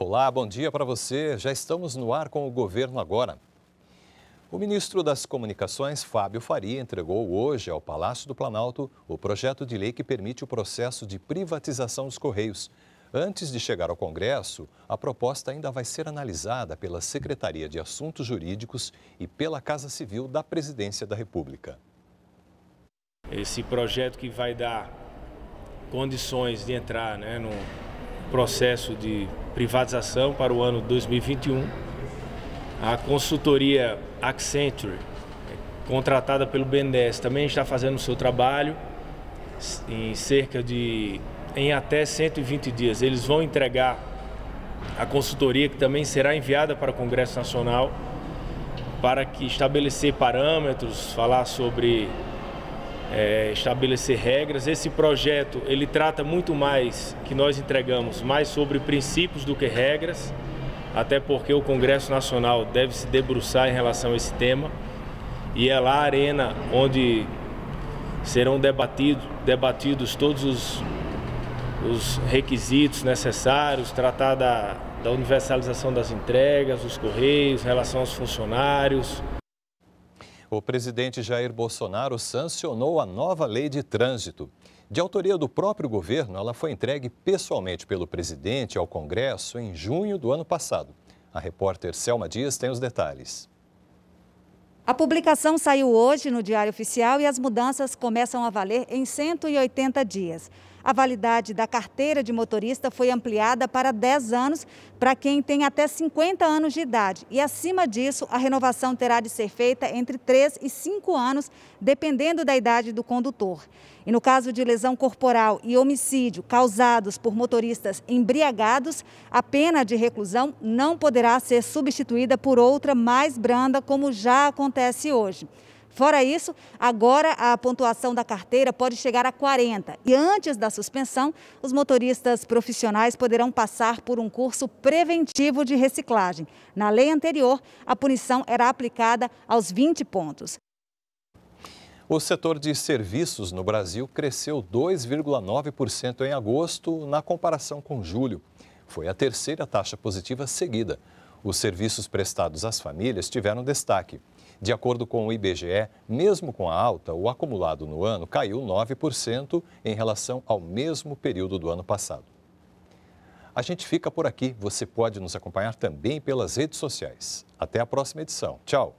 Olá, bom dia para você. Já estamos no ar com o governo agora. O ministro das Comunicações, Fábio Faria, entregou hoje ao Palácio do Planalto o projeto de lei que permite o processo de privatização dos Correios. Antes de chegar ao Congresso, a proposta ainda vai ser analisada pela Secretaria de Assuntos Jurídicos e pela Casa Civil da Presidência da República. Esse projeto que vai dar condições de entrar né, no, processo de privatização para o ano 2021. A consultoria Accenture, contratada pelo BNDES, também está fazendo o seu trabalho em cerca de em até 120 dias. Eles vão entregar a consultoria que também será enviada para o Congresso Nacional para que estabelecer parâmetros, falar sobre é, estabelecer regras. Esse projeto ele trata muito mais que nós entregamos mais sobre princípios do que regras, até porque o Congresso Nacional deve se debruçar em relação a esse tema e é lá a arena onde serão debatido, debatidos todos os, os requisitos necessários, tratar da, da universalização das entregas, dos correios, relação aos funcionários. O presidente Jair Bolsonaro sancionou a nova lei de trânsito. De autoria do próprio governo, ela foi entregue pessoalmente pelo presidente ao Congresso em junho do ano passado. A repórter Selma Dias tem os detalhes. A publicação saiu hoje no Diário Oficial e as mudanças começam a valer em 180 dias. A validade da carteira de motorista foi ampliada para 10 anos para quem tem até 50 anos de idade. E acima disso, a renovação terá de ser feita entre 3 e 5 anos, dependendo da idade do condutor. E no caso de lesão corporal e homicídio causados por motoristas embriagados, a pena de reclusão não poderá ser substituída por outra mais branda, como já acontece hoje. Fora isso, agora a pontuação da carteira pode chegar a 40. E antes da suspensão, os motoristas profissionais poderão passar por um curso preventivo de reciclagem. Na lei anterior, a punição era aplicada aos 20 pontos. O setor de serviços no Brasil cresceu 2,9% em agosto na comparação com julho. Foi a terceira taxa positiva seguida. Os serviços prestados às famílias tiveram destaque. De acordo com o IBGE, mesmo com a alta, o acumulado no ano caiu 9% em relação ao mesmo período do ano passado. A gente fica por aqui. Você pode nos acompanhar também pelas redes sociais. Até a próxima edição. Tchau!